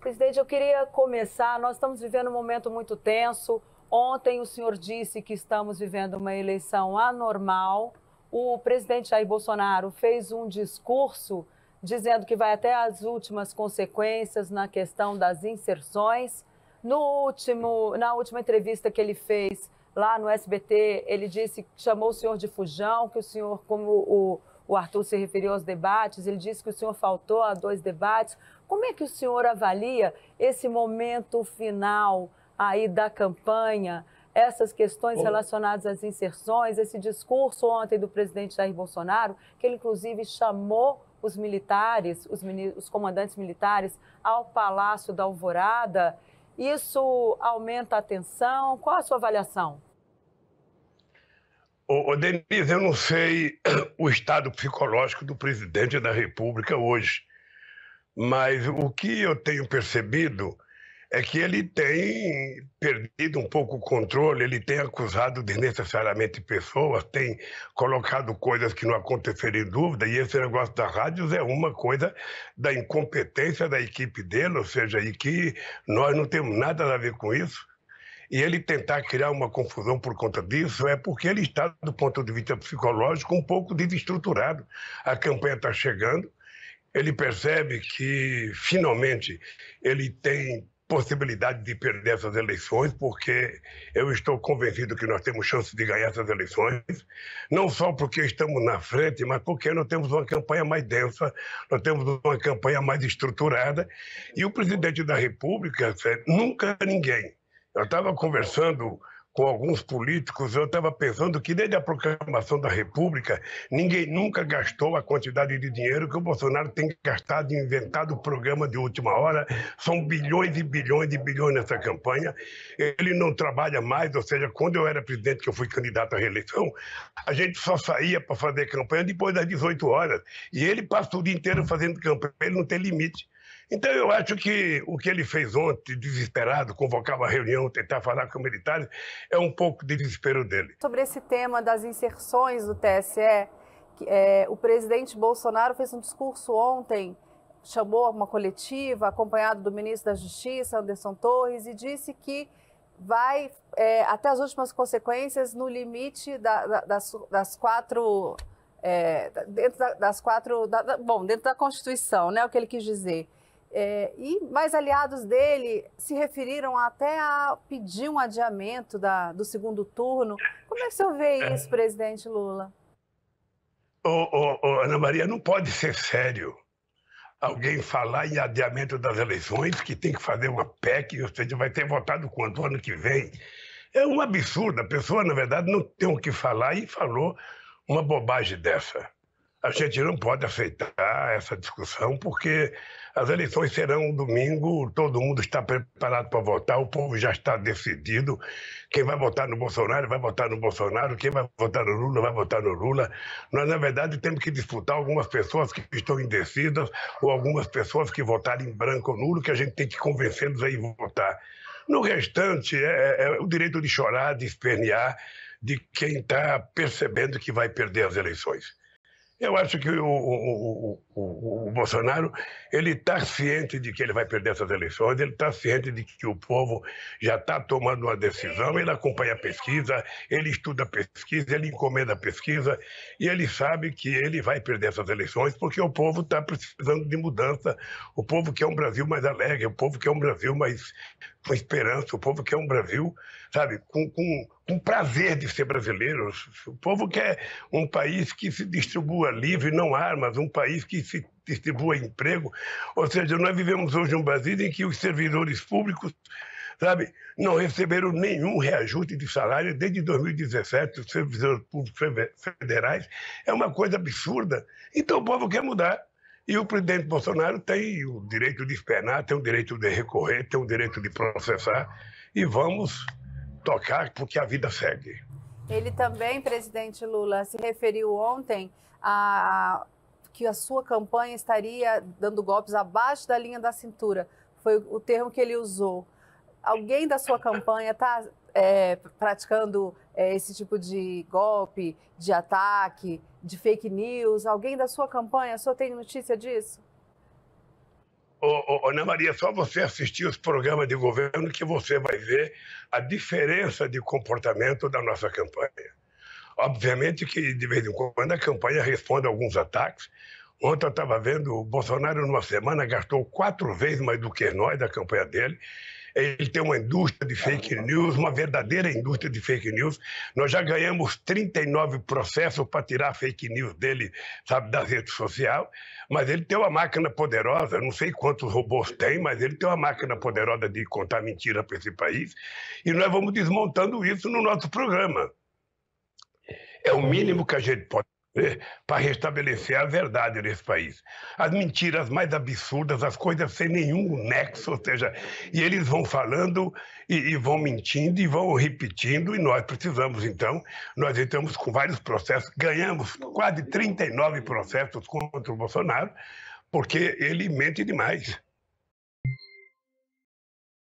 Presidente, eu queria começar. Nós estamos vivendo um momento muito tenso. Ontem o senhor disse que estamos vivendo uma eleição anormal. O presidente Jair Bolsonaro fez um discurso dizendo que vai até as últimas consequências na questão das inserções. No último, na última entrevista que ele fez lá no SBT, ele disse chamou o senhor de fujão, que o senhor, como o, o Arthur se referiu aos debates, ele disse que o senhor faltou a dois debates. Como é que o senhor avalia esse momento final aí da campanha, essas questões relacionadas às inserções, esse discurso ontem do presidente Jair Bolsonaro, que ele inclusive chamou os militares, os, os comandantes militares, ao Palácio da Alvorada. Isso aumenta a tensão? Qual a sua avaliação? O ô Denise, eu não sei o estado psicológico do presidente da República hoje. Mas o que eu tenho percebido é que ele tem perdido um pouco o controle, ele tem acusado desnecessariamente pessoas, tem colocado coisas que não aconteceriam em dúvida, e esse negócio das rádios é uma coisa da incompetência da equipe dele, ou seja, e que nós não temos nada a ver com isso. E ele tentar criar uma confusão por conta disso é porque ele está, do ponto de vista psicológico, um pouco desestruturado. A campanha está chegando, ele percebe que finalmente ele tem possibilidade de perder essas eleições, porque eu estou convencido que nós temos chance de ganhar essas eleições, não só porque estamos na frente, mas porque nós temos uma campanha mais densa, nós temos uma campanha mais estruturada, e o presidente da República nunca ninguém. Eu estava conversando com alguns políticos, eu estava pensando que desde a proclamação da República, ninguém nunca gastou a quantidade de dinheiro que o Bolsonaro tem gastado e inventado o programa de última hora. São bilhões e bilhões e bilhões nessa campanha. Ele não trabalha mais, ou seja, quando eu era presidente, que eu fui candidato à reeleição, a gente só saía para fazer campanha depois das 18 horas. E ele passa o dia inteiro fazendo campanha, ele não tem limite. Então, eu acho que o que ele fez ontem, desesperado, convocar uma reunião, tentar falar com militares, é um pouco de desespero dele. Sobre esse tema das inserções do TSE, é, o presidente Bolsonaro fez um discurso ontem, chamou uma coletiva, acompanhado do ministro da Justiça, Anderson Torres, e disse que vai é, até as últimas consequências no limite da, da, das, das, quatro. É, dentro da, das quatro. bom, dentro da Constituição, né? O que ele quis dizer. É, e mais aliados dele se referiram até a pedir um adiamento da, do segundo turno. Como é que o senhor vê é. isso, presidente Lula? Oh, oh, oh, Ana Maria, não pode ser sério alguém falar em adiamento das eleições, que tem que fazer uma PEC, ou seja, vai ter votado quanto ano que vem. É um absurdo. A pessoa, na verdade, não tem o que falar e falou uma bobagem dessa a gente não pode aceitar essa discussão, porque as eleições serão domingo, todo mundo está preparado para votar, o povo já está decidido. Quem vai votar no Bolsonaro vai votar no Bolsonaro, quem vai votar no Lula vai votar no Lula. Nós, na verdade, temos que disputar algumas pessoas que estão indecidas ou algumas pessoas que votaram em branco ou nulo, que a gente tem que convencê-los a ir votar. No restante, é, é, é o direito de chorar, de espernear, de quem está percebendo que vai perder as eleições. Eu acho que o, o, o, o Bolsonaro ele está ciente de que ele vai perder essas eleições, ele está ciente de que o povo já está tomando uma decisão, ele acompanha a pesquisa, ele estuda a pesquisa, ele encomenda a pesquisa e ele sabe que ele vai perder essas eleições porque o povo está precisando de mudança, o povo quer um Brasil mais alegre, o povo quer um Brasil mais com esperança, o povo quer um Brasil, sabe, com, com, com prazer de ser brasileiro. O povo quer um país que se distribua livre, não armas, um país que se distribua emprego. Ou seja, nós vivemos hoje um Brasil em que os servidores públicos sabe, não receberam nenhum reajuste de salário desde 2017, os servidores públicos federais. É uma coisa absurda. Então o povo quer mudar. E o presidente Bolsonaro tem o direito de esperar, tem o direito de recorrer, tem o direito de processar e vamos tocar porque a vida segue. Ele também, presidente Lula, se referiu ontem a que a sua campanha estaria dando golpes abaixo da linha da cintura. Foi o termo que ele usou. Alguém da sua campanha está é, praticando é, esse tipo de golpe, de ataque, de fake news? Alguém da sua campanha só tem notícia disso? Ô, ô, Ana Maria, só você assistir os programas de governo que você vai ver a diferença de comportamento da nossa campanha. Obviamente que, de vez em quando, a campanha responde a alguns ataques. Ontem eu estava vendo o Bolsonaro, numa semana, gastou quatro vezes mais do que nós da campanha dele ele tem uma indústria de fake news, uma verdadeira indústria de fake news. Nós já ganhamos 39 processos para tirar fake news dele, sabe, da rede social. mas ele tem uma máquina poderosa, não sei quantos robôs tem, mas ele tem uma máquina poderosa de contar mentira para esse país, e nós vamos desmontando isso no nosso programa. É o mínimo que a gente pode é, para restabelecer a verdade nesse país. As mentiras mais absurdas, as coisas sem nenhum nexo, ou seja, e eles vão falando e, e vão mentindo e vão repetindo, e nós precisamos, então, nós estamos com vários processos, ganhamos quase 39 processos contra o Bolsonaro, porque ele mente demais.